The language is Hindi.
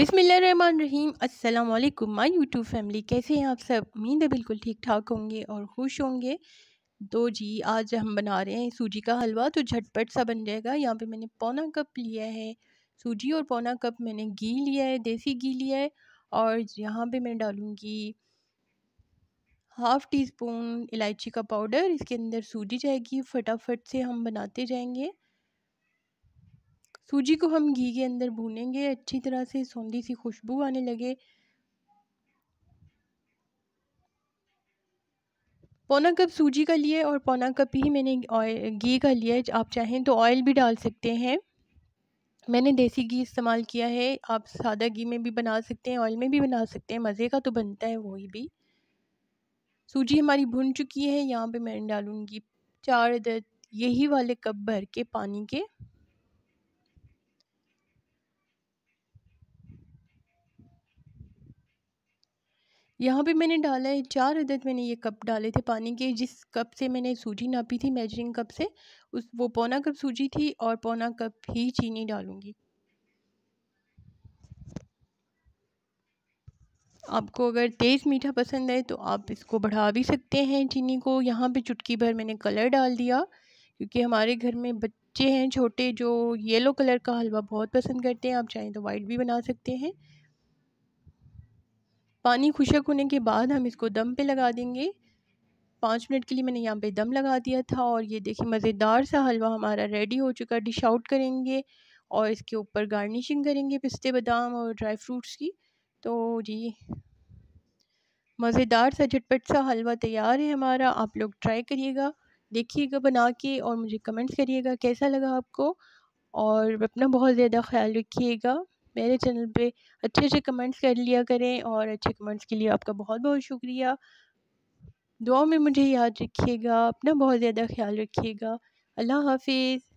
बिसमीम अल्लाम माई यूट्यूब फैमिली कैसे हैं आप सब उम्मीद है बिल्कुल ठीक ठाक होंगे और खुश होंगे तो जी आज हम बना रहे हैं सूजी का हलवा तो झटपट सा बन जाएगा यहाँ पे मैंने पौना कप लिया है सूजी और पौना कप मैंने घी लिया है देसी घी लिया है और यहाँ पे मैं डालूँगी हाफ़ टी स्पून इलायची का पाउडर इसके अंदर सूजी जाएगी फटाफट से हम बनाते जाएंगे सूजी को हम घी के अंदर भूनेंगे अच्छी तरह से सौंधी सी खुशबू आने लगे पौना कप सूजी का लिए और पौना कप ही मैंने घी का लिया आप चाहें तो ऑयल भी डाल सकते हैं मैंने देसी घी इस्तेमाल किया है आप सादा घी में भी बना सकते हैं ऑयल में भी बना सकते हैं मज़े का तो बनता है वही भी सूजी हमारी भुन चुकी है यहाँ पे मैं डालूँगी चार अदद यही वाले कप भर के पानी के यहाँ पे मैंने डाला है चार अदद मैंने ये कप डाले थे पानी के जिस कप से मैंने सूजी नापी थी मेजरिंग कप से उस वो पौना कप सूजी थी और पौना कप ही चीनी डालूँगी आपको अगर तेज़ मीठा पसंद है तो आप इसको बढ़ा भी सकते हैं चीनी को यहाँ पे चुटकी भर मैंने कलर डाल दिया क्योंकि हमारे घर में बच्चे हैं छोटे जो येलो कलर का हलवा बहुत पसंद करते हैं आप चाहें तो वाइट भी बना सकते हैं पानी खुशक होने के बाद हम इसको दम पे लगा देंगे पाँच मिनट के लिए मैंने यहाँ पे दम लगा दिया था और ये देखिए मज़ेदार सा हलवा हमारा रेडी हो चुका है डिश आउट करेंगे और इसके ऊपर गार्निशिंग करेंगे पिस्ते बादाम और ड्राई फ्रूट्स की तो जी मज़ेदार सा झटपट सा हलवा तैयार है हमारा आप लोग ट्राई करिएगा देखिएगा बना के और मुझे कमेंट्स करिएगा कैसा लगा आपको और अपना बहुत ज़्यादा ख्याल रखिएगा मेरे चैनल पे अच्छे अच्छे कमेंट्स कर लिया करें और अच्छे कमेंट्स के लिए आपका बहुत बहुत शुक्रिया दुआ में मुझे याद रखिएगा अपना बहुत ज़्यादा ख्याल रखिएगा अल्लाह हाफिज़